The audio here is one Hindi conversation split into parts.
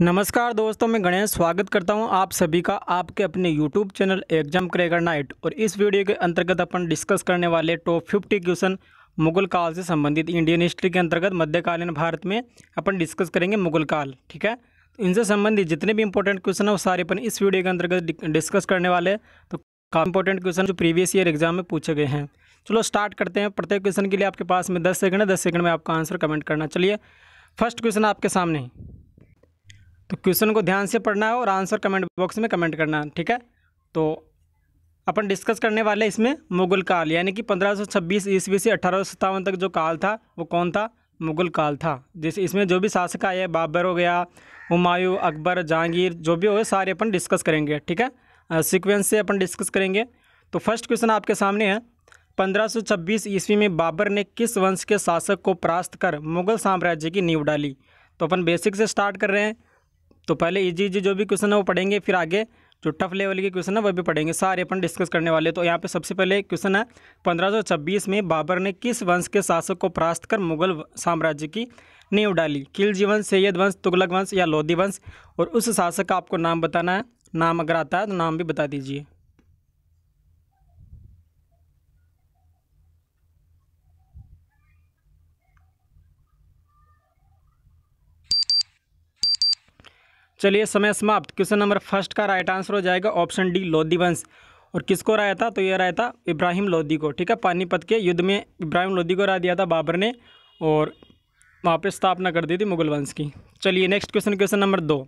नमस्कार दोस्तों मैं गणेश स्वागत करता हूं आप सभी का आपके अपने YouTube channel exam cracker night और इस वीडियो के अंतर्गत अपन डिस्कस करने वाले टॉप 50 क्वेश्चन मुगल काल से संबंधित इंडियन हिस्ट्री के अंतर्गत मध्यकालीन भारत में अपन डिस्कस करेंगे मुगल काल ठीक है तो इनसे संबंधित जितने भी इंपॉर्टेंट क्वेश्चन हैं वो सारे अपन इस वीडियो के अंतर्गत डिस्कस करने वाले तो काफ़ी इंपॉर्टेंट क्वेश्चन जो प्रीवियस ईयर एग्जाम में पूछे गए हैं चलो स्टार्ट करते हैं प्रत्येक क्वेश्चन के लिए आपके पास में दस सेकंड है दस सेकंड में आपका आंसर कमेंट करना चलिए फर्स्ट क्वेश्चन आपके सामने तो क्वेश्चन को ध्यान से पढ़ना है और आंसर कमेंट बॉक्स में कमेंट करना है ठीक है तो अपन डिस्कस करने वाले इसमें मुगल काल यानी कि 1526 ईस्वी से अठारह तक जो काल था वो कौन था मुगल काल था जैसे इसमें जो भी शासक आए बाबर हो गया हुमायूं अकबर जहांगीर जो भी हो सारे अपन डिस्कस करेंगे ठीक है सीक्वेंस से अपन डिस्कस करेंगे तो फर्स्ट क्वेश्चन आपके सामने है 1526 ईस्वी में बाबर ने किस वंश के शासक को परास्त कर मुगल साम्राज्य की नींव डाली तो अपन बेसिक से स्टार्ट कर रहे हैं तो पहले इजी इजी जो भी क्वेश्चन है वो पढ़ेंगे फिर आगे जो टफ लेवल के क्वेश्चन है वह भी पढ़ेंगे सारे अपन डिस्कस करने वाले तो यहाँ पे सबसे पहले क्वेश्चन है 1526 में बाबर ने किस वंश के शासक को परास्त कर मुगल साम्राज्य की नींव डाली खिलजी वंश सैयद वंश तुगलक वंश या लोधी वंश और उस शासक का आपको नाम बताना है नाम अगर आता है तो नाम भी बता दीजिए चलिए समय समाप्त क्वेश्चन नंबर फर्स्ट का राइट आंसर हो जाएगा ऑप्शन डी लोधी वंश और किसको रहा था तो यह रहा था इब्राहिम लोधी को ठीक है पानीपत के युद्ध में इब्राहिम लोधी को राय दिया था बाबर ने और वहाँ पर स्थापना कर दी थी मुगल वंश की चलिए नेक्स्ट क्वेश्चन क्वेश्चन नंबर दो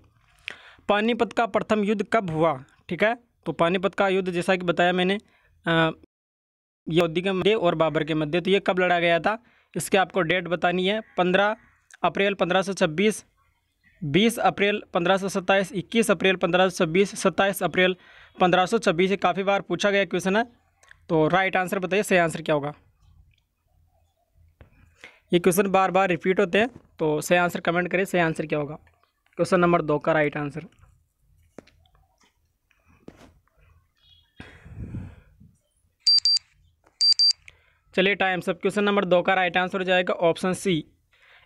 पानीपत का प्रथम युद्ध कब हुआ ठीक है तो पानीपत का युद्ध जैसा कि बताया मैंने योदी के मध्य और बाबर के मध्य तो ये कब लड़ा गया था इसके आपको डेट बतानी है पंद्रह अप्रैल पंद्रह सौ छब्बीस बीस अप्रैल पंद्रह सौ सत्ताईस इक्कीस अप्रैल पंद्रह सौ छब्बीस सत्ताईस अप्रैल पंद्रह सौ छब्बीस काफ़ी बार पूछा गया क्वेश्चन है तो राइट आंसर बताइए सही आंसर क्या होगा ये क्वेश्चन बार बार रिपीट होते हैं तो सही आंसर कमेंट करें सही आंसर क्या होगा क्वेश्चन नंबर दो का राइट आंसर चलिए टाइम सब क्वेश्चन नंबर दो का राइट आंसर हो जाएगा ऑप्शन सी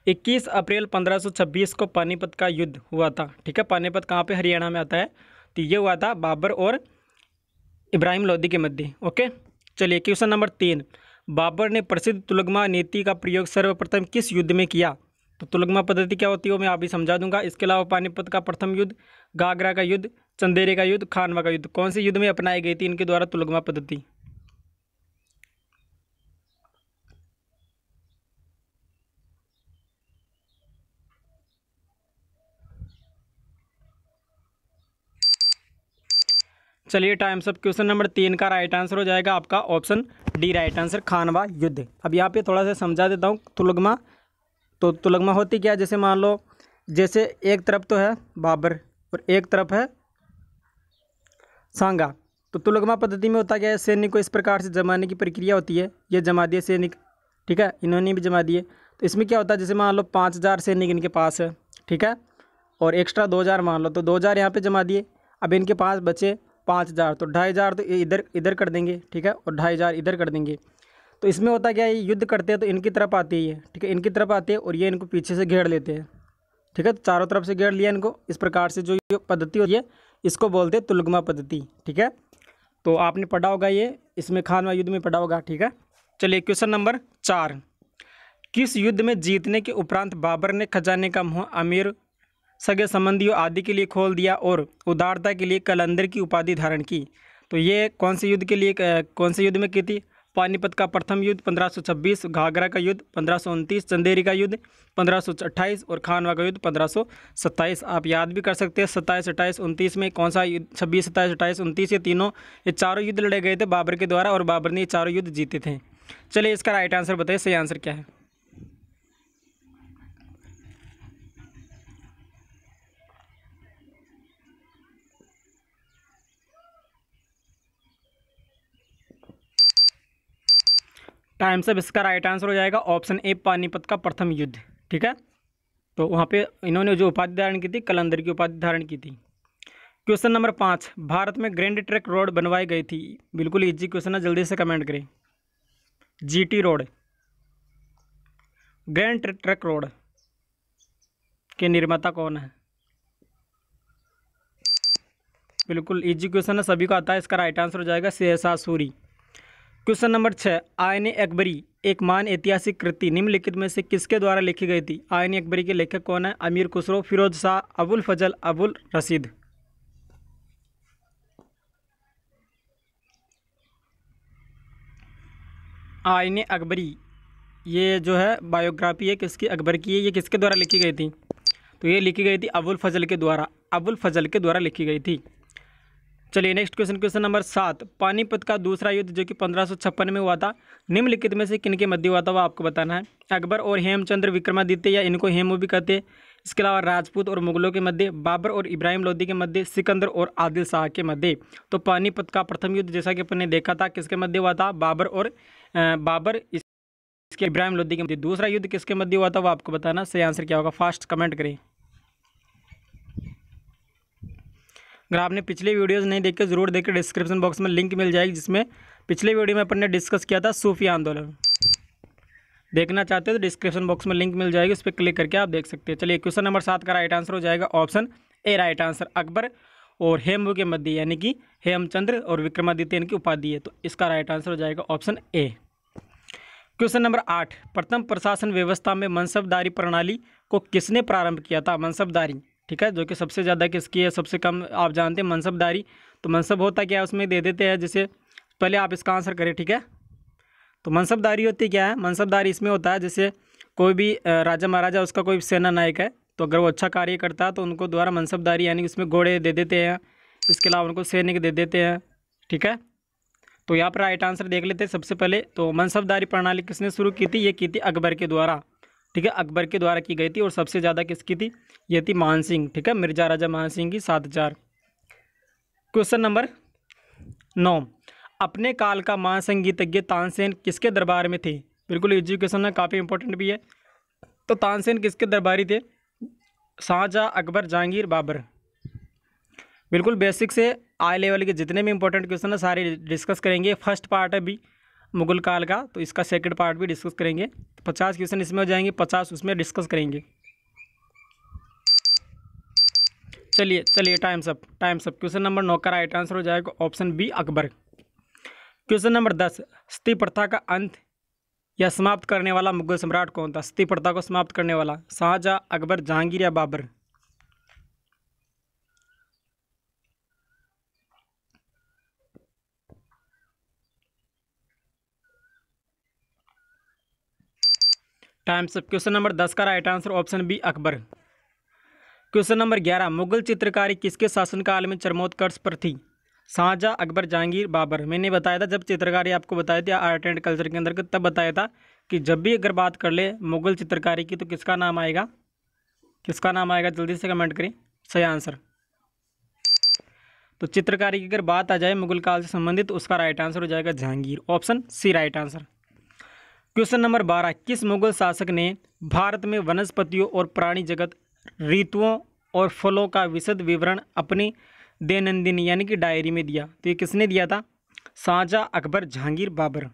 21 अप्रैल 1526 को पानीपत का युद्ध हुआ था ठीक है पानीपत कहाँ पे हरियाणा में आता है तो ये हुआ था बाबर और इब्राहिम लोदी के मध्य ओके चलिए क्वेश्चन नंबर तीन बाबर ने प्रसिद्ध तुलगमा नीति का प्रयोग सर्वप्रथम किस युद्ध में किया तो तुलगमा पद्धति क्या होती है वो मैं आप समझा दूंगा इसके अलावा पानीपत का प्रथम युद्ध गागरा का युद्ध चंदेरे का युद्ध खानवा का युद्ध कौन से युद्ध में अपनाई गई थी इनके द्वारा तुलगमा पद्धति चलिए टाइम्स सब क्वेश्चन नंबर तीन का राइट आंसर हो जाएगा आपका option D right answer Khanwa युद्ध अब यहाँ पे थोड़ा सा समझा देता हूँ तुलगमा तो तुलगमा होती क्या जैसे मान लो जैसे एक तरफ तो है बाबर और एक तरफ है सांगा तो तुलगमा पद्धति में होता क्या है सैनिक को इस प्रकार से जमाने की प्रक्रिया होती है ये जमा दिए सैनिक ठीक है इन्होंने भी जमा दिए तो इसमें क्या होता है जैसे मान लो पाँच हज़ार सैनिक इनके पास है ठीक है और एक्स्ट्रा दो हज़ार मान लो तो दो हज़ार यहाँ पर जमा दिए अब इनके पास बचे पाँच हज़ार तो ढाई हज़ार तो इधर इधर कर देंगे ठीक है और ढाई हज़ार इधर कर देंगे तो इसमें होता क्या है युद्ध करते हैं तो इनकी तरफ आती है ठीक है इनकी तरफ आती है और ये इनको पीछे से घेर लेते हैं ठीक है तो चारों तरफ से घेर लिया इनको इस प्रकार से जो ये पद्धति होती है इसको बोलते हैं तुलगमा पद्धति ठीक है तो आपने पढ़ा होगा ये इसमें खानवा युद्ध में पढ़ा होगा ठीक है चलिए क्वेश्चन नंबर चार किस युद्ध में जीतने के उपरांत बाबर ने खजाने का मुँह अमीर सगे संबंधियों आदि के लिए खोल दिया और उदारता के लिए कलंदर की उपाधि धारण की तो ये कौन से युद्ध के लिए कौन से युद्ध में की थी पानीपत का प्रथम युद्ध 1526 घाघरा का युद्ध पंद्रह चंदेरी का युद्ध 1528 और खानवा का युद्ध 1527 आप याद भी कर सकते हैं सत्ताईस अट्ठाईस उनतीस में कौन सा युद्ध छब्बीस सत्ताईस अट्ठाईस उनतीस ये तीनों ये चारों युद्ध लड़े गए थे बाबर के द्वारा और बाबर ने ये चारों युद्ध जीते थे चलिए इसका राइट आंसर बताइए सही आंसर क्या है टाइम से इसका राइट आंसर हो जाएगा ऑप्शन ए पानीपत का प्रथम युद्ध ठीक है तो वहाँ पे इन्होंने जो उपाधि धारण की थी कलंदर की उपाधि धारण की थी क्वेश्चन नंबर पाँच भारत में ग्रैंड ट्रैक रोड बनवाई गई थी बिल्कुल इजी क्वेश्चन है जल्दी से कमेंट करें GT road grand track road के निर्माता कौन है बिल्कुल इजी क्वेश्चन है सभी को आता है इसका राइट आंसर हो जाएगा शेरशाह सूरी क्वेश्चन नंबर छः आयन अकबरी एक मान ऐतिहासिक कृति निम्नलिखित में से किसके द्वारा लिखी गई थी आयन अकबरी के लेखक कौन है अमीर खुसरो फिरोज शाह अबुल फजल अबुल रसीद आयन अकबरी ये जो है बायोग्राफी है किसकी अकबर की है ये किसके द्वारा लिखी गई थी तो ये लिखी गई थी अबुल फजल के द्वारा अबुल फजल के द्वारा लिखी गई थी चलिए नेक्स्ट क्वेश्चन क्वेश्चन नंबर सात पानीपत का दूसरा युद्ध जो कि पंद्रह में हुआ था निम्नलिखित में से किनके मध्य हुआ था वो आपको बताना है अकबर और हेमचंद्र विक्रमादित्य या इनको हेमू भी कहते हैं इसके अलावा राजपूत और मुगलों के मध्य बाबर और इब्राहिम लोधी के मध्य सिकंदर और आदिल शाह के मध्य तो पानीपत का प्रथम युद्ध जैसा कि अपन ने देखा था किसके मध्य हुआ था बाबर और बाबर इसके इब्राहिम लोधी के मध्य दूसरा युद्ध किसके मध्य हुआ था वो आपको बताना सही आंसर क्या होगा फास्ट कमेंट करें अगर आपने पिछले वीडियोज़ नहीं देखे ज़रूर देखे डिस्क्रिप्शन बॉक्स में लिंक मिल जाएगी जिसमें पिछले वीडियो में अपन ने डिस्कस किया था सूफी आंदोलन देखना चाहते हो तो डिस्क्रिप्शन बॉक्स में लिंक मिल जाएगी उस पर क्लिक करके आप देख सकते हैं चलिए क्वेश्चन नंबर सात का राइट आंसर हो जाएगा option A right answer Akbar और हेमू के मध्य यानी कि हेमचंद्र और विक्रमादित्य इनकी उपाधि है तो इसका राइट आंसर हो जाएगा ऑप्शन ए क्वेश्चन नंबर आठ प्रथम प्रशासन व्यवस्था में मनसबदारी प्रणाली को किसने प्रारंभ किया था मनसबदारी ठीक है जो कि सबसे ज़्यादा किसकी है सबसे कम आप जानते हैं मनसबदारी तो मनसब होता क्या है उसमें दे देते हैं जैसे पहले आप इसका आंसर करें ठीक है तो मनसबदारी होती क्या है मनसबदारी इसमें होता है जैसे कोई भी राजा महाराजा उसका कोई सेना नायक है तो अगर वो अच्छा कार्य करता है तो उनको द्वारा मनसबदारी यानी कि उसमें घोड़े दे देते हैं इसके अलावा उनको सैनिक दे देते हैं ठीक है तो यहाँ पर राइट आंसर देख लेते हैं सबसे पहले तो मनसबदारी प्रणाली किसने शुरू की थी ये की थी अकबर के द्वारा ठीक है अकबर के द्वारा की गई थी और सबसे ज़्यादा किसकी थी ये थी मान सिंह ठीक है मिर्जा राजा मान सिंह की सात हजार क्वेश्चन नंबर नौ अपने काल का मान संगीतज्ञ तानसेन किसके दरबार में थे बिल्कुल एजुकेशन है काफ़ी इंपॉर्टेंट भी है तो तानसेन किसके दरबारी थे शाहजहाँ अकबर जहांगीर बाबर बिल्कुल बेसिक से आई लेवल के जितने भी इंपॉर्टेंट क्वेश्चन है सारे डिस्कस करेंगे फर्स्ट पार्ट है भी मुगल काल का तो इसका सेकंड पार्ट भी डिस्कस करेंगे पचास क्वेश्चन इसमें हो जाएंगे पचास उसमें डिस्कस करेंगे चलिए चलिए टाइम्स अप टाइम सब क्वेश्चन नंबर नौ का राइट आंसर हो जाएगा option B Akbar question number दस सती प्रथा का अंत या समाप्त करने वाला मुगल सम्राट कौन था स्त्री प्रथा को समाप्त करने वाला शाहजहाँ अकबर जहांगीर या बाबर टाइम्स क्वेश्चन नंबर दस का right answer option B Akbar question number ग्यारह मुगल चित्रकारी किसके शासनकाल में चरमोत्कर्ष पर थी साझा अकबर जहांगीर बाबर मैंने बताया था जब चित्रकारी आपको बताया था आर्ट एंड कल्चर के अंदर तब बताया था कि जब भी अगर बात कर ले मुगल चित्रकारी की तो किसका नाम आएगा किसका नाम आएगा जल्दी से कमेंट करें सही आंसर तो चित्रकारी की अगर बात आ जाए मुगल काल से संबंधित तो उसका राइट आंसर हो जाएगा Jahangir option C right answer question number बारह किस मुगल शासक ने भारत में वनस्पतियों और प्राणी जगत ऋतुओं और फलों का विशद विवरण अपनी दैनंदिन यानी कि डायरी में दिया तो ये किसने दिया था साजा अकबर जहांगीर बाबर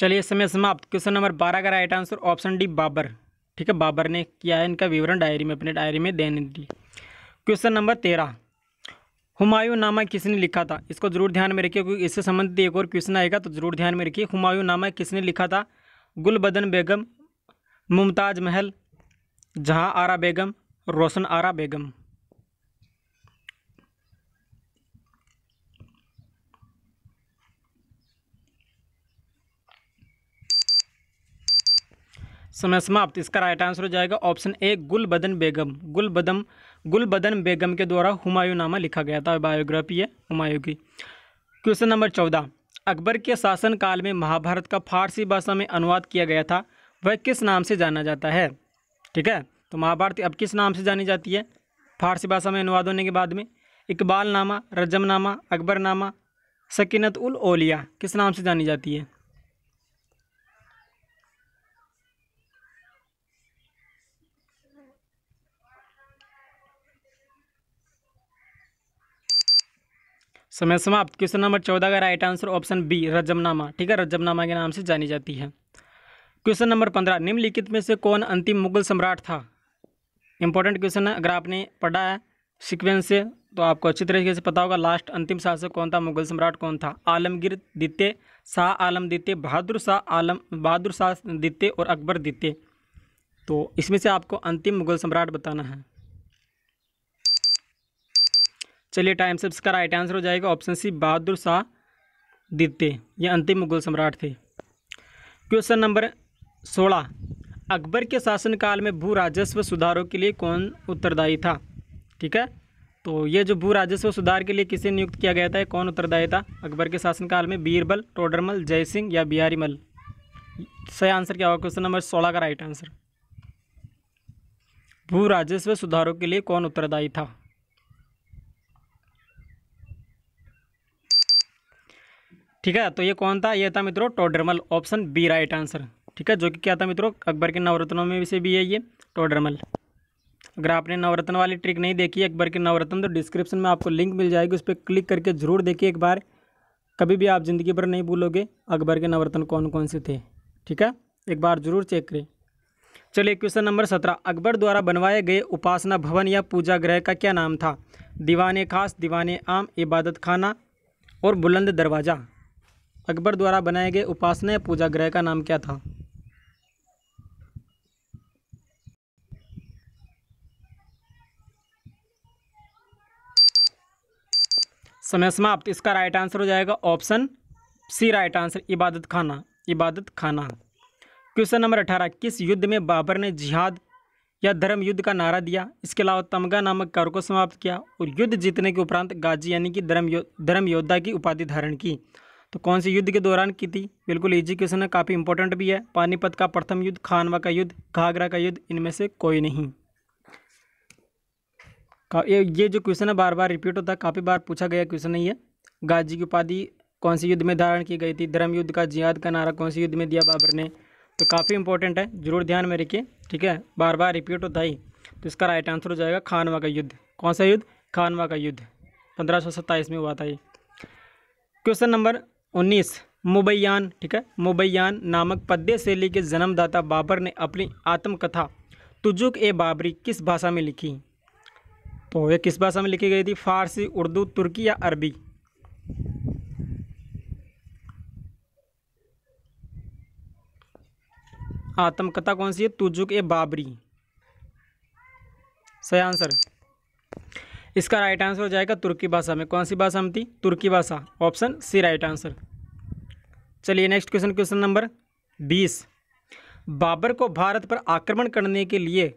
चलिए समय समाप्त क्वेश्चन नंबर बारह का right answer option D Babur ठीक है बाबर ने किया है इनका विवरण डायरी में अपने डायरी में देने दी क्वेश्चन नंबर तेरह हुमायूं नामा किसने लिखा था इसको जरूर ध्यान में रखिए क्योंकि इससे संबंधित एक और क्वेश्चन आएगा तो जरूर ध्यान में रखिए हुमायूं नामा किसने लिखा था गुलबदन बेगम मुमताज़ महल जहाँ आरा बेगम रोशन आरा बेगम समय समाप्त इसका राइट आंसर हो जाएगा ऑप्शन ए गुलबदन बेगम गुलबदम गुलबदन बेगम के द्वारा हुमायूं नामा लिखा गया था बायोग्राफी है हुमायूं की क्वेश्चन नंबर चौदह अकबर के शासनकाल में महाभारत का फारसी भाषा में अनुवाद किया गया था वह किस नाम से जाना जाता है ठीक है तो महाभारत अब किस नाम से जानी जाती है फारसी भाषा में अनुवाद होने के बाद में इकबाल नामा रजम नामा अकबर नामा सकीनत उल ओलिया किस नाम से जानी जाती है समय समाप्त क्वेश्चन नंबर चौदह का right answer option B Razmnama ठीक है रजमनामा के नाम से जानी जाती है क्वेश्चन नंबर पंद्रह निम्नलिखित में से कौन अंतिम मुगल सम्राट था इंपॉर्टेंट क्वेश्चन है अगर आपने पढ़ा है सिक्वेंस से तो आपको अच्छी तरीके से पता होगा लास्ट अंतिम शासक कौन था मुगल सम्राट कौन था आलमगीर दित्य शाह आलम दित्य बहादुर शाह आलम बहादुर शाह दित्य और अकबर दित्य तो इसमें से आपको अंतिम मुगल सम्राट बताना है चलिए टाइम से इसका राइट आंसर हो जाएगा ऑप्शन सी बहादुर शाह द्वितीय ये अंतिम मुगल सम्राट थे क्वेश्चन नंबर सोलह अकबर के शासनकाल में भू राजस्व सुधारों के लिए कौन उत्तरदायी था ठीक है तो ये जो भू राजस्व सुधार के लिए किसे नियुक्त किया गया था कौन उत्तरदायी था अकबर के शासनकाल में बीरबल टोडरमल जयसिंह या बिहारी मल सही आंसर क्या होगा क्वेश्चन नंबर सोलह का राइट आंसर भू राजस्व सुधारों के लिए कौन उत्तरदायी था ठीक है तो ये कौन था ये था मित्रों Todarmal option B right answer ठीक है जो कि क्या था मित्रों अकबर के नवरत्नों में से भी है ये टोडरमल अगर आपने नवरत्न वाली ट्रिक नहीं देखी अकबर के नवरत्न तो डिस्क्रिप्शन में आपको लिंक मिल जाएगी उस पर क्लिक करके ज़रूर देखिए एक बार कभी भी आप ज़िंदगी भर नहीं भूलोगे अकबर के नवरत्न कौन कौन से थे ठीक है एक बार ज़रूर चेक करें चलिए क्वेश्चन नंबर सत्रह अकबर द्वारा बनवाए गए उपासना भवन या पूजा ग्रह का क्या नाम था दीवान खास दीवान आम इबादत खाना और बुलंद दरवाज़ा अकबर द्वारा बनाए गए उपासना पूजा ग्रह का नाम क्या था समय समाप्त इसका राइट आंसर हो जाएगा ऑप्शन सी राइट आंसर इबादत खाना इबादत खाना क्वेश्चन नंबर अठारह किस युद्ध में बाबर ने जिहाद या धर्म युद्ध का नारा दिया इसके अलावा तमगा नामक कार्य को समाप्त किया और युद्ध जीतने के उपरांत गाजी यानी कि धर्म धर्म योद्धा की उपाधि धारण की तो कौन से युद्ध के दौरान की थी बिल्कुल इजी क्वेश्चन है काफ़ी इंपॉर्टेंट भी है पानीपत का प्रथम युद्ध खानवा का युद्ध घाघरा का युद्ध इनमें से कोई नहीं ये ये जो क्वेश्चन है बार बार रिपीट होता है काफ़ी बार पूछा गया क्वेश्चन है गाजी की उपाधि कौन से युद्ध में धारण की गई थी धर्म युद्ध का जियाद का नारा कौन से युद्ध में दिया बाबर ने तो काफ़ी इंपॉर्टेंट है जरूर ध्यान में रखिए ठीक है बार बार रिपीट होता ही तो इसका राइट आंसर हो जाएगा खानवा का युद्ध कौन सा युद्ध खानवा का युद्ध पंद्रह में हुआ था ये क्वेश्चन नंबर उन्नीस मुबैयान ठीक है मुबैयान नामक पद्य शैली के जन्मदाता बाबर ने अपनी आत्मकथा तुजुक ए बाबरी किस भाषा में लिखी तो ये किस भाषा में लिखी गई थी फारसी उर्दू तुर्की या अरबी आत्मकथा कौन सी है तुजुक ए बाबरी सही आंसर इसका राइट आंसर हो जाएगा तुर्की भाषा में कौन सी भाषा हम थी तुर्की भाषा ऑप्शन सी राइट आंसर चलिए नेक्स्ट क्वेश्चन क्वेश्चन नंबर बीस बाबर को भारत पर आक्रमण करने के लिए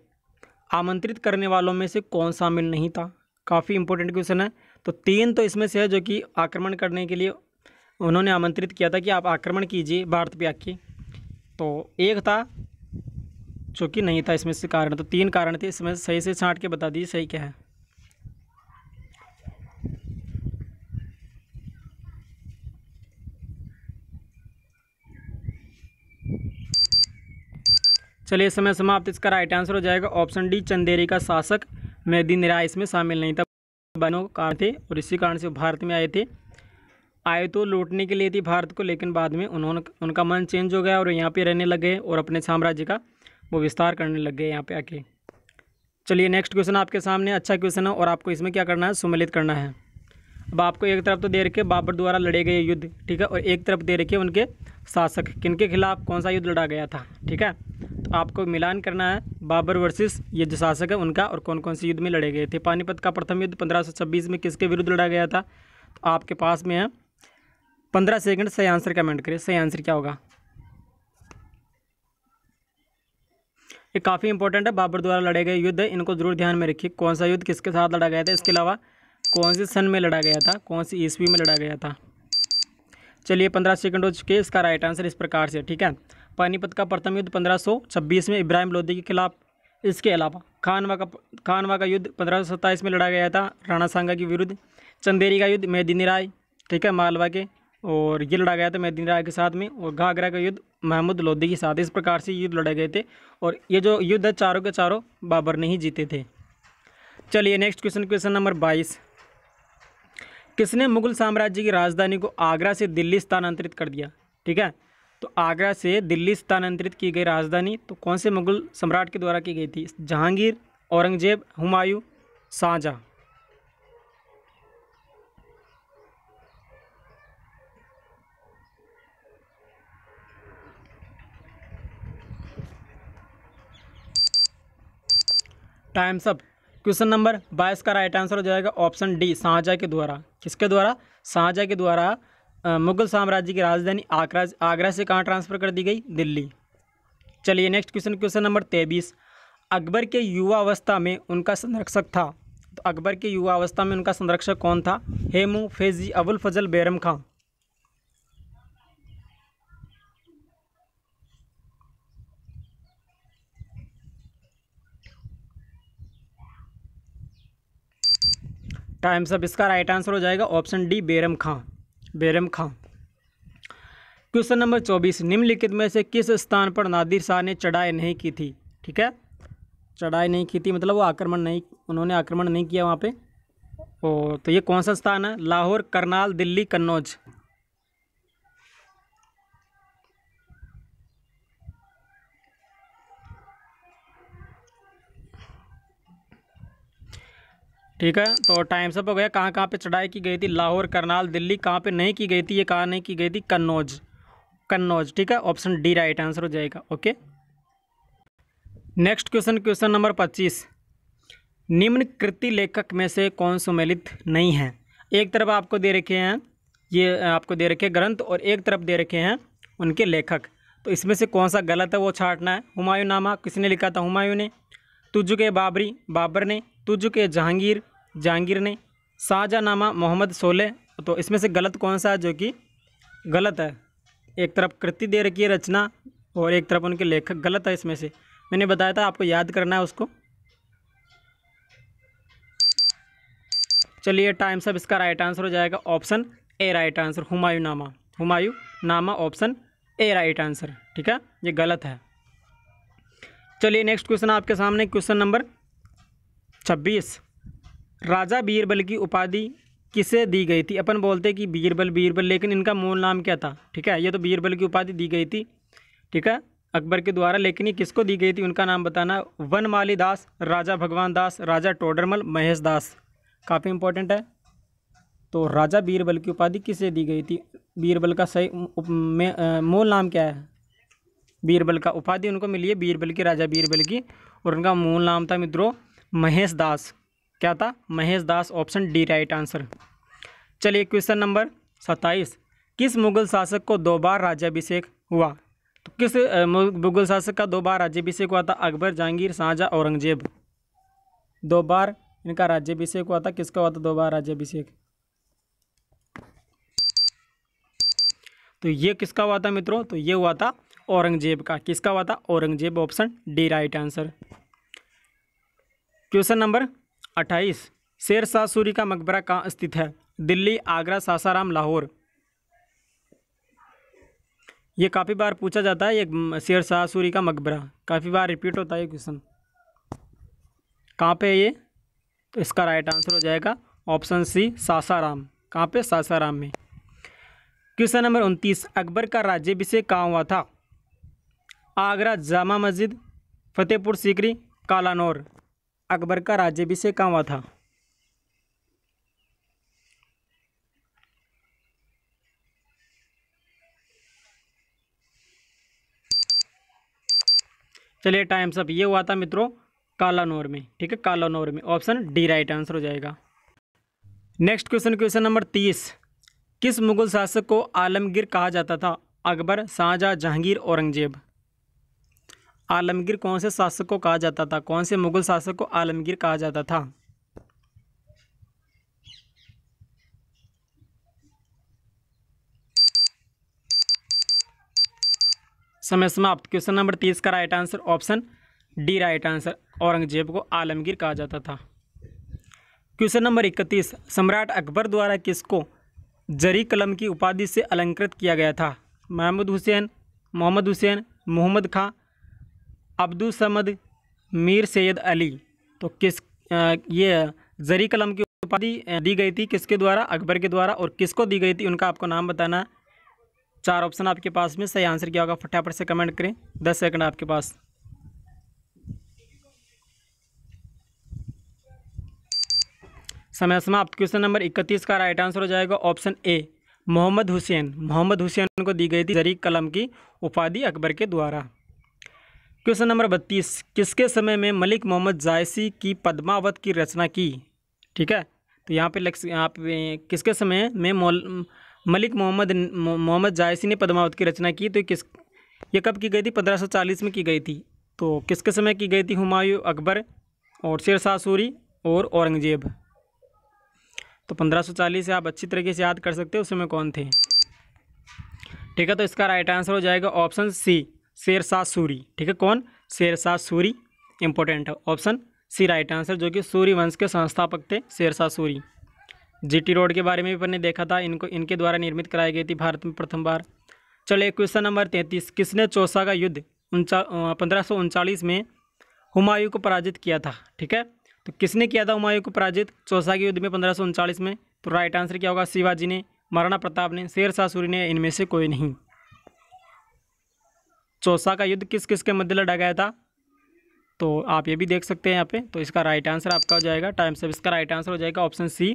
आमंत्रित करने वालों में से कौन शामिल नहीं था काफ़ी इंपॉर्टेंट क्वेश्चन है तो तीन तो इसमें से है जो कि आक्रमण करने के लिए उन्होंने आमंत्रित किया था कि आप आक्रमण कीजिए भारत पे आके तो एक था जो कि नहीं था इसमें से कारण तो तीन कारण थे इसमें सही से छाँट के बता दीजिए सही क्या है चलिए समय समाप्त इसका राइट आंसर हो जाएगा ऑप्शन डी चंदेरी का शासक मेहदीन निराय इसमें शामिल नहीं था बनो कारण थे और इसी कारण से भारत में आए थे आए तो लूटने के लिए थी भारत को लेकिन बाद में उन्होंने उनका मन चेंज हो गया और यहाँ पे रहने लग गए और अपने साम्राज्य का वो विस्तार करने लग गए यहाँ पे आके चलिए नेक्स्ट क्वेश्चन आपके सामने अच्छा क्वेश्चन है और आपको इसमें क्या करना है सुमिलित करना है अब आपको एक तरफ तो दे रखे बाबर द्वारा लड़े गए युद्ध ठीक है और एक तरफ दे रखे उनके शासक किन के खिलाफ कौन सा युद्ध लड़ा गया था ठीक है तो आपको मिलान करना है बाबर वर्सेस ये जो शासक है उनका और कौन कौन से युद्ध में लड़े गए थे पानीपत का प्रथम युद्ध 1526 में किसके विरुद्ध लड़ा गया था तो आपके पास में है पंद्रह सेकंड सही आंसर कमेंट करें सही आंसर क्या होगा ये काफ़ी इंपॉर्टेंट है बाबर द्वारा लड़े गए युद्ध इनको जरूर ध्यान में रखिए कौन सा युद्ध किसके साथ लड़ा गया था इसके अलावा कौन से सन में लड़ा गया था कौन सी ईस्वी में लड़ा गया था चलिए पंद्रह सेकंड हो चुके इसका राइट आंसर इस प्रकार से ठीक है पानीपत का प्रथम युद्ध छब्बीस में इब्राहिम लोधी के खिलाफ इसके अलावा खानवा का खानवा का युद्ध पंद्रह में लड़ा गया था राणा सांगा के विरुद्ध चंदेरी का युद्ध मेदिनी राय ठीक है मालवा के और ये लड़ा गया था मेदिनी राय के साथ में और घाघरा का युद्ध महमूद लोधी के साथ इस प्रकार से युद्ध लड़े गए थे और ये जो युद्ध है चारों के चारों बाबर ने ही जीते थे चलिए नेक्स्ट क्वेश्चन क्वेश्चन नंबर बाईस किसने मुगल साम्राज्य की राजधानी को आगरा से दिल्ली स्थानांतरित कर दिया ठीक है तो आगरा से दिल्ली स्थानांतरित की गई राजधानी तो कौन से मुगल सम्राट के द्वारा की गई थी Jahangir Aurangzeb Humayun Shah Jahan times up question number बाईस का राइट आंसर हो जाएगा ऑप्शन डी शाहजहाँ के द्वारा किसके द्वारा शाहजहाँ के द्वारा मुगल साम्राज्य की राजधानी आगरा आगरा से कहाँ ट्रांसफ़र कर दी गई दिल्ली चलिए नेक्स्ट क्वेश्चन क्वेश्चन नंबर तेईस अकबर के युवा अवस्था में उनका संरक्षक था तो अकबर के युवा अवस्था में उनका संरक्षक कौन था हेमू फेजी अबुल फजल बैरम खां टाइम्स अब इसका राइट आंसर हो जाएगा option D Bairam Khan Bairam Khan question number चौबीस निम्नलिखित में से किस स्थान पर नादिर शाह ने चढ़ाई नहीं की थी ठीक है चढ़ाई नहीं की थी मतलब वो आक्रमण नहीं उन्होंने आक्रमण नहीं किया वहाँ पे ओ तो ये कौन सा स्थान है लाहौर करनाल दिल्ली कन्नौज ठीक है तो टाइम सब हो गया कहाँ कहाँ पे चढ़ाई की गई थी लाहौर करनाल दिल्ली कहाँ पे नहीं की गई थी ये कहाँ नहीं की गई थी कन्नौज कन्नौज ठीक है ऑप्शन डी राइट आंसर हो जाएगा okay next question question number पच्चीस निम्न कृति लेखक में से कौन सुमेलित नहीं है एक तरफ आपको दे रखे हैं ये आपको दे रखे ग्रंथ और एक तरफ दे रखे हैं उनके लेखक तो इसमें से कौन सा गलत है वो छाटना है हुमायूं नामा किसने लिखा था हुमायूं ने के बाबरी बाबर ने के जहांगीर जहांगीर ने शाहजहाँनामा मोहम्मद सोले तो इसमें से गलत कौन सा है जो कि गलत है एक तरफ कृति दे रखी है रचना और एक तरफ उनके लेखक गलत है इसमें से मैंने बताया था आपको याद करना है उसको चलिए टाइम सब इसका राइट आंसर हो जाएगा option A right answer Humayun Nama Humayun नामा ऑप्शन ए राइट आंसर ठीक है ये गलत है चलिए नेक्स्ट क्वेश्चन आपके सामने क्वेश्चन नंबर छब्बीस राजा बीरबल की उपाधि किसे दी गई थी अपन बोलते हैं कि बीरबल बीरबल लेकिन इनका मूल नाम क्या था ठीक है ये तो बीरबल की उपाधि दी गई थी ठीक है अकबर के द्वारा लेकिन ये किसको दी गई थी उनका नाम बताना वन माली दास राजा भगवान दास राजा टोडरमल महेश दास काफ़ी इंपॉर्टेंट है तो राजा बीरबल की उपाधि किसे दी गई थी बीरबल का सही मूल नाम क्या है बीरबल का उपाधि उनको मिली है बीरबल की राजा बीरबल की और उनका मूल नाम था मित्रों महेश दास क्या था Mahesh Das option D right answer चलिए क्वेश्चन नंबर सत्ताईस किस मुगल शासक को दो बार राज्याभिषेक हुआ तो किस मुगल शासक का दो बार राज्याभिषेक हुआ था अकबर जहांगीर शाहजहाँ औरंगजेब दो बार इनका राज्याभिषेक हुआ था किसका हुआ था दो बार राज्याभिषेक तो ये किसका हुआ था मित्रों तो ये हुआ था औरंगजेब का किसका हुआ था Aurangzeb option D right answer question number अट्ठाईस शेर शाह सूरी का मकबरा कहाँ स्थित है दिल्ली आगरा सासाराम लाहौर ये काफ़ी बार पूछा जाता है ये शेर शाह सूरी का मकबरा काफ़ी बार रिपीट होता है क्वेश्चन कहाँ पे है ये तो इसका राइट आंसर हो जाएगा ऑप्शन सी सासाराम कहाँ पे सासाराम में क्वेश्चन नंबर उनतीस अकबर का राज्य राज्यभिषेक कहाँ हुआ था आगरा जामा मस्जिद फतेहपुर सीकरी कालानौर अकबर का राज्यभिषेक कहाँ हुआ था चलिए टाइम्स अप ये हुआ था मित्रों कालानौर में ठीक है कालानौर में ऑप्शन डी राइट आंसर हो जाएगा नेक्स्ट क्वेश्चन क्वेश्चन नंबर तीस किस मुगल शासक को आलमगीर कहा जाता था अकबर शाहजहाँ जहांगीर औरंगजेब आलमगीर कौन से शासक को कहा जाता था कौन से मुगल शासक को आलमगीर कहा जाता था समय समाप्त क्वेश्चन नंबर तीस का right answer option D right answer Aurangzeb को आलमगीर कहा जाता था क्वेश्चन नंबर इकतीस सम्राट अकबर द्वारा किसको जरी कलम की उपाधि से अलंकृत किया गया था महमूद हुसैन मोहम्मद हुसैन मोहम्मद खां अब्दुल समद मीर सैयद अली तो किस ये जरी कलम की उपाधि दी गई थी किसके द्वारा अकबर के द्वारा और किसको दी गई थी उनका आपको नाम बताना चार ऑप्शन आपके पास में सही आंसर क्या होगा फटाफट से कमेंट करें दस सेकंड आपके पास समय समय आप क्वेश्चन नंबर इकतीस का राइट आंसर हो जाएगा ऑप्शन ए मोहम्मद हुसैन मोहम्मद हुसैन को दी गई थी जरी कलम की उपाधि अकबर के द्वारा क्वेश्चन नंबर बत्तीस किसके समय में मलिक मोहम्मद जायसी की पद्मावत की रचना की ठीक है तो यहाँ पे लक्ष्य यहाँ पे किसके समय में मलिक मोहम्मद मोहम्मद जायसी ने पद्मावत की रचना की तो किस ये कब की गई थी 1540 में की गई थी तो किसके समय की गई थी हुमायूं अकबर और शेर शाह सूरी और औरंगजेब तो 1540 आप अच्छी तरीके से याद कर सकते हो उस समय कौन थे ठीक है तो इसका राइट आंसर हो जाएगा ऑप्शन सी शेरशाह सूरी ठीक है कौन शेरशाह सूरी इंपॉर्टेंट है ऑप्शन सी राइट आंसर जो कि सूरी वंश के संस्थापक थे शेरशाह सूरी जीटी रोड के बारे में भी मैंने देखा था इनको इनके द्वारा निर्मित कराई गई थी भारत में प्रथम बार चलिए क्वेश्चन नंबर तैंतीस किसने चौसा का युद्ध पंद्रह में हुमायूं को पराजित किया था ठीक है तो किसने किया था हुमायूं को पराजित चौसा के युद्ध में पंद्रह में तो राइट आंसर क्या होगा शिवाजी ने महाराणा प्रताप ने शेरशाह सूरी ने इनमें से कोई नहीं चौसा का युद्ध किस किस के मध्य लड़ा गया था तो आप ये भी देख सकते हैं यहाँ पे तो इसका राइट आंसर आपका हो जाएगा टाइम से इसका राइट आंसर हो जाएगा ऑप्शन सी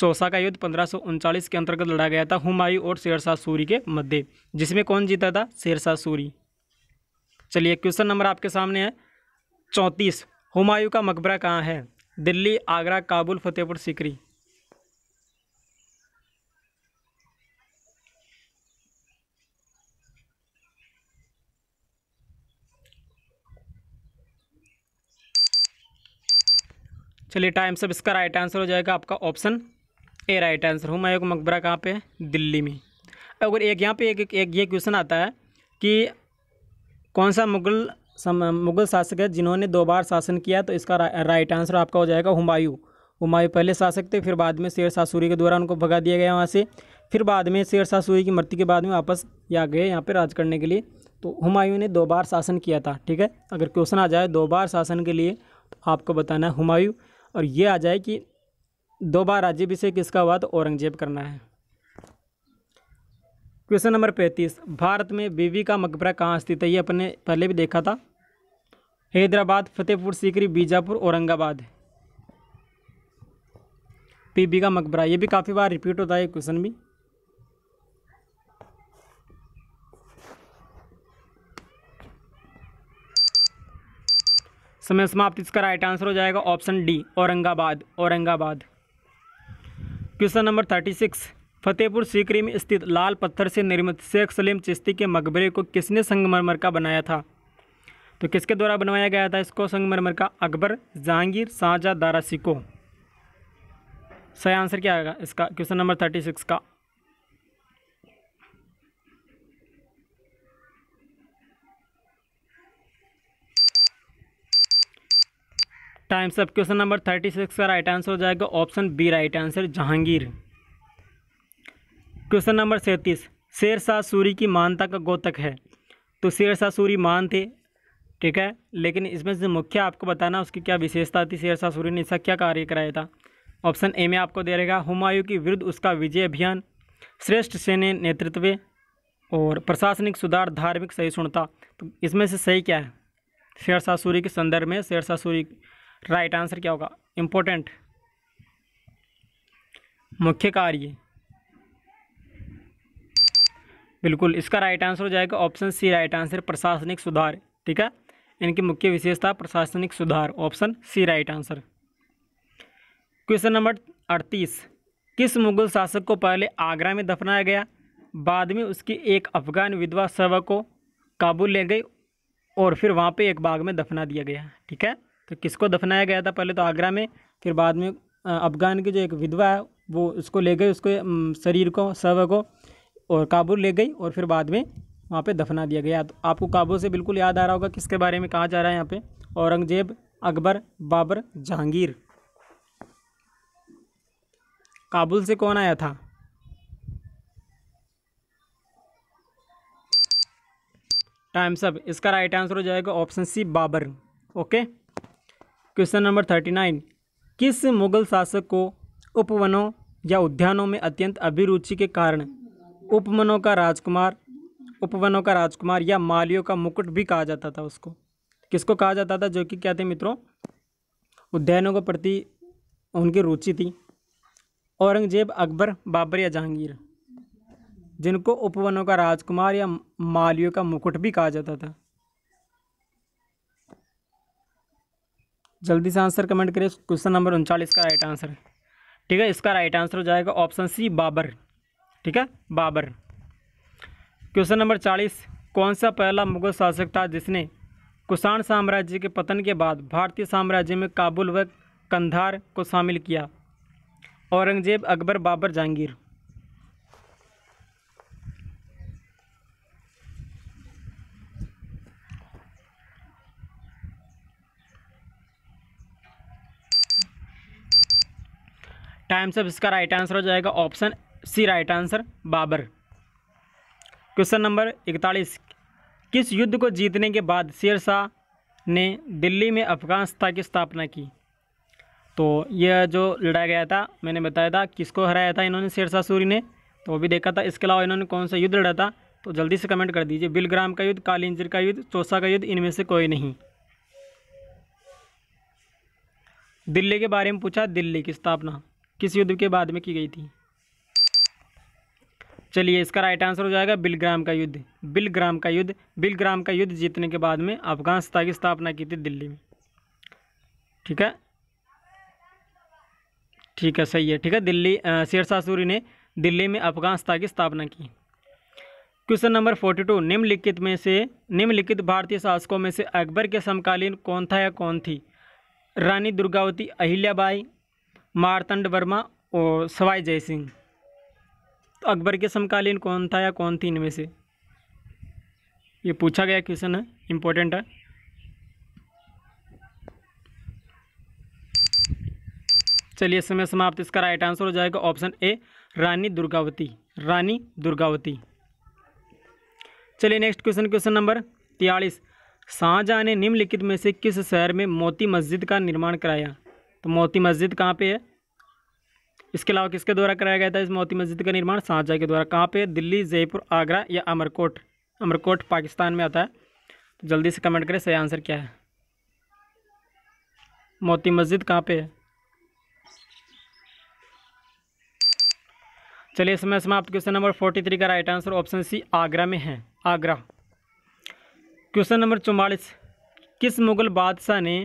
चौसा का युद्ध पंद्रह के अंतर्गत लड़ा गया था हुमायू और शेरशाह सूरी के मध्य जिसमें कौन जीता था शेरशाह सूरी चलिए क्वेश्चन नंबर आपके सामने है चौंतीस हुमायूं का मकबरा कहाँ है दिल्ली आगरा काबुल फतेहपुर सिकरी चलिए टाइम सब इसका राइट आंसर हो जाएगा आपका ऑप्शन ए राइट आंसर मैं का मकबरा कहाँ पे है दिल्ली में अगर एक यहाँ पे एक, एक, एक ये क्वेश्चन आता है कि कौन सा मुगल सम, मुगल शासक है जिन्होंने दो बार शासन किया तो इसका रा, राइट आंसर आपका हो जाएगा हुमायूं हुमायूं पहले शासक थे फिर बाद में शेर शाह सूरी के द्वारा उनको भगा दिया गया वहाँ से फिर बाद में शेर शाह सूरी की मृत्यु के बाद में वापस या गए यहाँ पर राज करने के लिए तो हुमायूं ने दो बार शासन किया था ठीक है अगर क्वेश्चन आ जाए दो बार शासन के लिए तो आपको बताना है हुमायूं और ये आ जाए कि दो बार राज्य विषय किसका हुआ तो औरंगजेब करना है क्वेश्चन नंबर पैंतीस भारत में बीवी का मकबरा कहाँ स्थित है ये अपने पहले भी देखा था हैदराबाद फतेहपुर सीकरी बीजापुर औरंगाबाद पीबी का मकबरा ये भी काफ़ी बार रिपीट होता है क्वेश्चन भी समय समाप्त इसका राइट आंसर हो जाएगा option D Aurangabad Aurangabad question number thirty six Fatehpur Sikri में स्थित लाल पत्थर से निर्मित शेख सलीम चिश्ती के मकबरे को किसने संगमरमर का बनाया था तो किसके द्वारा बनवाया गया था इसको संगमरमर का अकबर जहांगीर शाहजहाँ दारा सिको सही आंसर क्या आएगा इसका क्वेश्चन नंबर थर्टी सिक्स का times up question number thirty six का राइट आंसर हो जाएगा option B right answer Jahangir question number सैंतीस शेर शाह सूरी की मानता का गोतक है तो शेर शाह सूरी मान थे ठीक है लेकिन इसमें से मुख्य आपको बताना उसकी क्या विशेषता थी शेर शाह सूरी ने इसका क्या कार्य कराया था ऑप्शन ए में आपको दे रहेगा हुमायूं के विरुद्ध उसका विजय अभियान श्रेष्ठ सैन्य नेतृत्व और प्रशासनिक सुधार धार्मिक सहिष्णुता तो इसमें से सही क्या है शेर शाह सूरी के संदर्भ में शेर शाह सूरी राइट आंसर क्या होगा इम्पोर्टेंट मुख्य कार्य बिल्कुल इसका राइट आंसर हो जाएगा ऑप्शन सी राइट आंसर प्रशासनिक सुधार ठीक है इनकी मुख्य विशेषता प्रशासनिक सुधार option C right answer question number अड़तीस किस मुगल शासक को पहले आगरा में दफनाया गया बाद में उसकी एक अफगान विधवा सेवा को काबुल ले गई और फिर वहाँ पे एक बाग में दफना दिया गया ठीक है तो किसको दफनाया गया था पहले तो आगरा में फिर बाद में अफगान की जो एक विधवा है वो उसको ले गई उसके शरीर को शव को और काबुल ले गई और फिर बाद में वहाँ पे दफना दिया गया तो आपको काबुल से बिल्कुल याद आ रहा होगा किसके बारे में कहा जा रहा है यहाँ पे औरंगजेब अकबर बाबर जहांगीर काबुल से कौन आया था टाइम्स अब इसका राइट आंसर हो जाएगा option C Babur okay question number thirty nine किस मुगल शासक को उपवनों या उद्यानों में अत्यंत अभिरुचि के कारण उपवनों का राजकुमार उपवनों का राजकुमार या मालियों का मुकुट भी कहा जाता था उसको किसको कहा जाता था जो कि क्या थे मित्रों उद्यानों के प्रति उनकी रुचि थी औरंगजेब अकबर बाबर या जहांगीर जिनको उपवनों का राजकुमार या मालियों का मुकुट भी कहा जाता था जल्दी से आंसर कमेंट करिए क्वेश्चन नंबर उनचालीस का राइट आंसर ठीक है इसका राइट आंसर हो जाएगा ऑप्शन सी बाबर ठीक है बाबर क्वेश्चन नंबर चालीस कौन सा पहला मुगल शासक था जिसने कुषाण साम्राज्य के पतन के बाद भारतीय साम्राज्य में काबुल व कंधार को शामिल किया औरंगजेब अकबर बाबर जहांगीर टाइम्स ऑफ इसका राइट आंसर हो जाएगा option C right answer Babur question number इकतालीस किस युद्ध को जीतने के बाद शेर शाह ने दिल्ली में अफगान की स्थापना की तो यह जो लड़ा गया था मैंने बताया था किसको हराया था इन्होंने शेर शाह सूरी ने तो वो भी देखा था इसके अलावा इन्होंने कौन सा युद्ध लड़ा था तो जल्दी से कमेंट कर दीजिए बिलग्राम का युद्ध कालिंजर का युद्ध चौसा का युद्ध इनमें से कोई नहीं दिल्ली के बारे में पूछा दिल्ली की स्थापना किस युद्ध के बाद में की गई थी चलिए इसका राइट आंसर हो जाएगा बिलग्राम का युद्ध बिलग्राम का युद्ध बिलग्राम का युद्ध जीतने के बाद में अफगान की स्थापना की थी दिल्ली में ठीक है ठीक है सही है ठीक है दिल्ली शेरशाह सूरी ने दिल्ली में अफगानिस्तान की स्थापना की क्वेश्चन नंबर फोर्टी टू निम्नलिखित में से निम्नलिखित भारतीय शासकों में से अकबर के समकालीन कौन था या कौन थी रानी दुर्गावती अहिल्याबाई मारतंड वर्मा और सवाई जय सिंह तो अकबर के समकालीन कौन था या कौन थी इनमें से ये पूछा गया क्वेश्चन है इम्पोर्टेंट है चलिए समय समाप्त इसका राइट आंसर हो जाएगा ऑप्शन ए रानी दुर्गावती रानी दुर्गावती चलिए नेक्स्ट क्वेश्चन क्वेश्चन नंबर तियालीस शाहजहाँ ने निम्नलिखित में से किस शहर में मोती मस्जिद का निर्माण कराया तो मोती मस्जिद कहाँ पे है इसके अलावा किसके द्वारा कराया गया था इस मोती मस्जिद का निर्माण शाहजहाँ के द्वारा कहाँ पे है दिल्ली जयपुर आगरा या अमरकोट अमरकोट पाकिस्तान में आता है तो जल्दी से कमेंट करें सही आंसर क्या है मोती मस्जिद कहाँ पे है चलिए समय समाप्त क्वेश्चन नंबर फोर्टी थ्री का right answer option C Agra में है आगरा क्वेश्चन नंबर चौवालीस किस मुगल बादशाह ने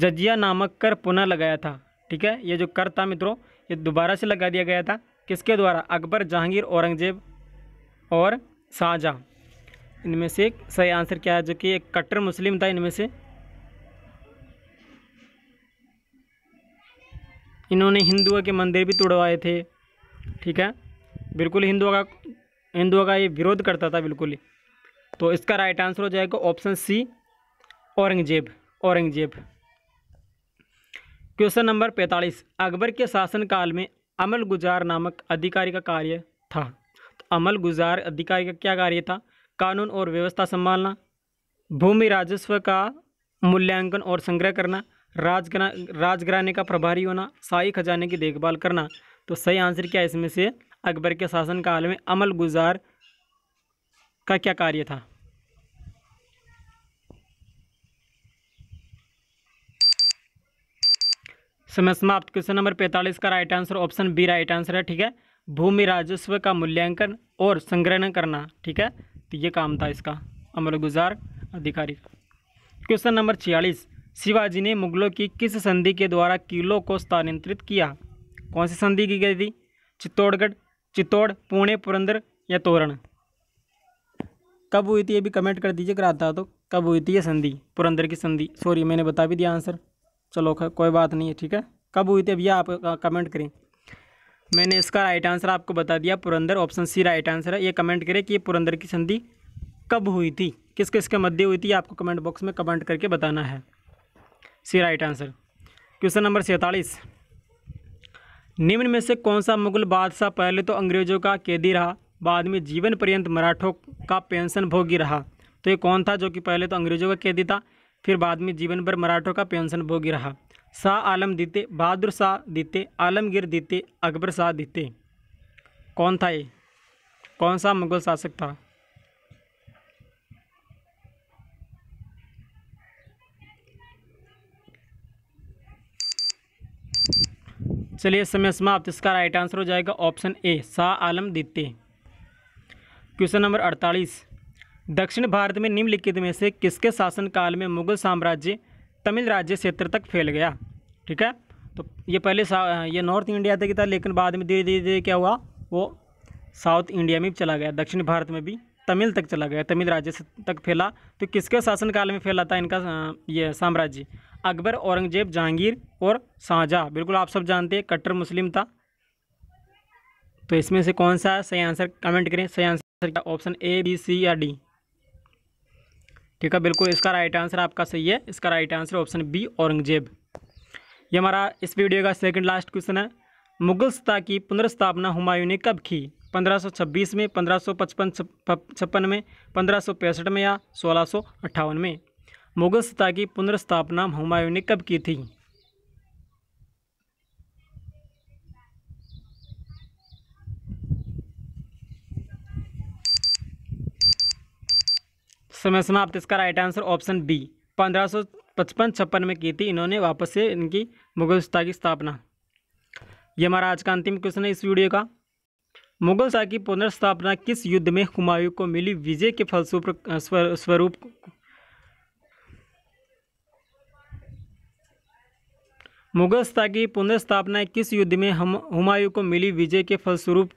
जजिया नामक कर पुनः लगाया था ठीक है ये जो कर था मित्रों ये दोबारा से लगा दिया गया था किसके द्वारा अकबर जहांगीर औरंगजेब और शाहजहाँ इनमें से एक सही आंसर क्या है जो कि एक कट्टर मुस्लिम था इनमें से इन्होंने हिंदुओं के मंदिर भी तोड़वाए थे ठीक है बिल्कुल हिंदुओं का हिंदुओं का ये विरोध करता था बिल्कुल ही तो इसका राइट आंसर हो जाएगा option C Aurangzeb Aurangzeb question number पैंतालीस अकबर के शासनकाल में अमल गुजार नामक अधिकारी का कार्य था तो अमल गुजार अधिकारी का क्या कार्य था कानून और व्यवस्था संभालना भूमि राजस्व का मूल्यांकन और संग्रह करना राजगना राजघराने का प्रभारी होना शाही खजाने की देखभाल करना तो सही आंसर क्या है इसमें से अकबर के शासनकाल में अमल गुजार का क्या कार्य था समय समाप्त क्वेश्चन नंबर पैंतालीस का right answer option B right answer है ठीक है भूमि राजस्व का मूल्यांकन और संग्रहण करना ठीक है तो ये काम था इसका अमलगुजार अधिकारी क्वेश्चन नंबर छियालीस शिवाजी ने मुगलों की किस संधि के द्वारा किलों को स्थानांतरित किया कौन सी संधि की गई थी चित्तौड़गढ़ चित्तौड़ पुणे पुरंदर या तोरण कब हुई थी ये भी कमेंट कर दीजिए कराता तो कब हुई थी ये संधि पुरंदर की संधि सॉरी मैंने बता भी दिया आंसर चलो कोई बात नहीं है ठीक है कब हुई थी भैया आप कमेंट करें मैंने इसका राइट आंसर आपको बता दिया Purandar option C right answer है ये कमेंट करें कि पुरंदर की संधि कब हुई थी किस किस के मध्य हुई थी आपको कमेंट बॉक्स में कमेंट करके बताना है C right answer question number सैंतालीस निम्न में से कौन सा मुगल बादशाह पहले तो अंग्रेजों का कैदी रहा बाद में जीवन पर्यंत मराठों का पेंशन भोगी रहा तो ये कौन था जो कि पहले तो अंग्रेजों का कैदी था फिर बाद में जीवन भर मराठों का पेंशन भोगी रहा शाह आलम दीते बहादुर शाह दीते आलमगीर दीते अकबर शाह दीते कौन था ये कौन सा मुगल शासक था चलिए समय समाप्त इसका राइट आंसर हो जाएगा ऑप्शन ए शाह आलम दीते क्वेश्चन नंबर अड़तालीस दक्षिण भारत में निम्नलिखित में से किसके शासनकाल में मुगल साम्राज्य तमिल राज्य क्षेत्र तक फैल गया ठीक है तो ये पहले ये नॉर्थ इंडिया तक था लेकिन बाद में धीरे धीरे धीरे क्या हुआ वो साउथ इंडिया में भी चला गया दक्षिण भारत में भी तमिल तक चला गया तमिल राज्य तक फैला तो किसके शासनकाल में फैला था इनका ये साम्राज्य अकबर औरंगजेब जहांगीर और शाहजहाँ बिल्कुल आप सब जानते हैं कट्टर मुस्लिम था तो इसमें से कौन सा सही आंसर कमेंट करें सही answer option A B C या डी ठीक है बिल्कुल इसका राइट आंसर आपका सही है इसका right answer option B Aurangzeb ये हमारा इस वीडियो का सेकंड लास्ट क्वेश्चन है मुगल सत्ता की पुनर्स्थापना हुमायूं ने कब की 1526 में 1555 छप्पन में पंद्रह में या सोलह में मुगल सत्ता की पुनर्स्थापना हुमायूं ने कब की थी समय समाप्त इसका राइट आंसर ऑप्शन बी पंद्रह सौ पचपन छप्पन में की थी इन्होंने वापस से इनकी मुगल सत्ता की स्थापना ये हमारा आज का अंतिम क्वेश्चन है इस वीडियो का मुगल शाह की पुनर्स्थापना किस युद्ध में हुमायूं को मिली विजय के फलस्वरूप स्वरूप मुगल शाह की पुनर्स्थापना किस युद्ध में हम हुमायूं को मिली विजय के फलस्वरूप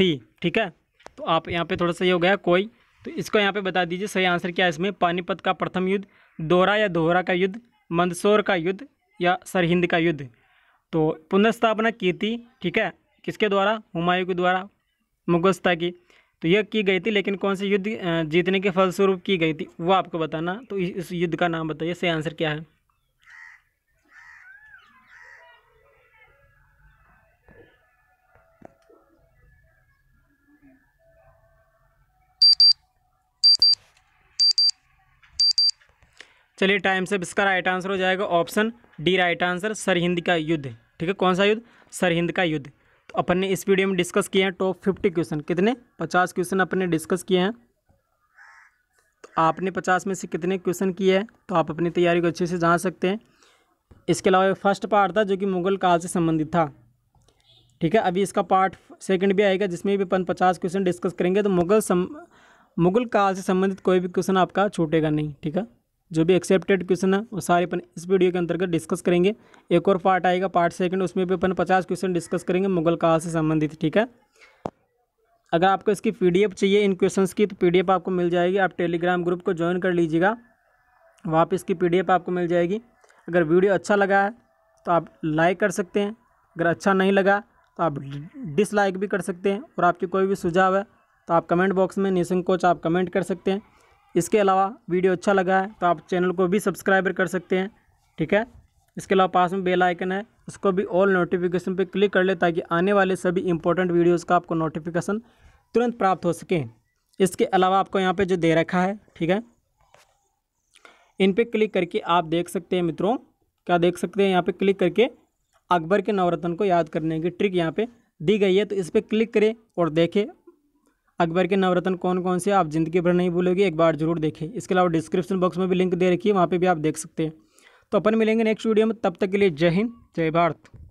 थी ठीक है तो आप यहाँ पे थोड़ा सा ये हो गया कोई तो इसको यहाँ पे बता दीजिए सही आंसर क्या है इसमें पानीपत का प्रथम युद्ध दोहरा या दोहरा का युद्ध मंदसौर का युद्ध या सरहिंद का युद्ध तो पुनर्स्थापना की थी ठीक है किसके द्वारा हुमायूं के द्वारा मुगस्ता की तो यह की गई थी लेकिन कौन से युद्ध जीतने के फलस्वरूप की गई थी वो आपको बताना तो इस युद्ध का नाम बताइए सही आंसर क्या है चलिए टाइम से इसका राइट आंसर हो जाएगा option D right answer Sirhind का युद्ध ठीक है कौन सा युद्ध सरहिंद का युद्ध तो अपन ने इस वीडियो में डिस्कस किए हैं टॉप फिफ्टी क्वेश्चन कितने पचास क्वेश्चन अपन ने डिस्कस किए हैं तो आपने पचास में से कितने क्वेश्चन किए हैं तो आप अपनी तैयारी को अच्छे से जान सकते हैं इसके अलावा फर्स्ट पार्ट था जो कि मुगल काल से संबंधित था ठीक है अभी इसका पार्ट सेकंड भी आएगा जिसमें भी अपन पचास क्वेश्चन डिस्कस करेंगे तो मुगल सम मुगल काल से संबंधित कोई भी क्वेश्चन आपका छूटेगा नहीं ठीक है जो भी एक्सेप्टेड क्वेश्चन है वो सारे अपन इस वीडियो के अंतर्गत डिस्कस करेंगे एक और पार्ट आएगा पार्ट सेकंड उसमें भी अपन पचास क्वेश्चन डिस्कस करेंगे मुगल काल से संबंधित ठीक है अगर आपको इसकी पीडीएफ चाहिए इन क्वेश्चन की तो पीडीएफ आपको मिल जाएगी आप टेलीग्राम ग्रुप को ज्वाइन कर लीजिएगा वहाँ पर इसकी पी आपको मिल जाएगी अगर वीडियो अच्छा लगा है तो आप लाइक कर सकते हैं अगर अच्छा नहीं लगा तो आप डिसलाइक भी कर सकते हैं और आपके कोई भी सुझाव है तो आप कमेंट बॉक्स में निशंक कोच आप कमेंट कर सकते हैं इसके अलावा वीडियो अच्छा लगा है तो आप चैनल को भी सब्सक्राइबर कर सकते हैं ठीक है इसके अलावा पास में बेल आइकन है उसको भी ऑल नोटिफिकेशन पे क्लिक कर ले ताकि आने वाले सभी इंपॉर्टेंट वीडियोस का आपको नोटिफिकेशन तुरंत प्राप्त हो सके इसके अलावा आपको यहाँ पे जो दे रखा है ठीक है इन पर क्लिक करके आप देख सकते हैं मित्रों क्या देख सकते हैं यहाँ पर क्लिक करके अकबर के नवरत्न को याद करने की ट्रिक यहाँ पर दी गई है तो इस पर क्लिक करें और देखें अकबर के नवरत्न कौन कौन से आप ज़िंदगी भर नहीं भूलोगे एक बार जरूर देखें इसके अलावा डिस्क्रिप्शन बॉक्स में भी लिंक दे रखी है वहाँ पर भी आप देख सकते हैं तो अपन मिलेंगे नेक्स्ट वीडियो में तब तक के लिए जय हिंद जय भारत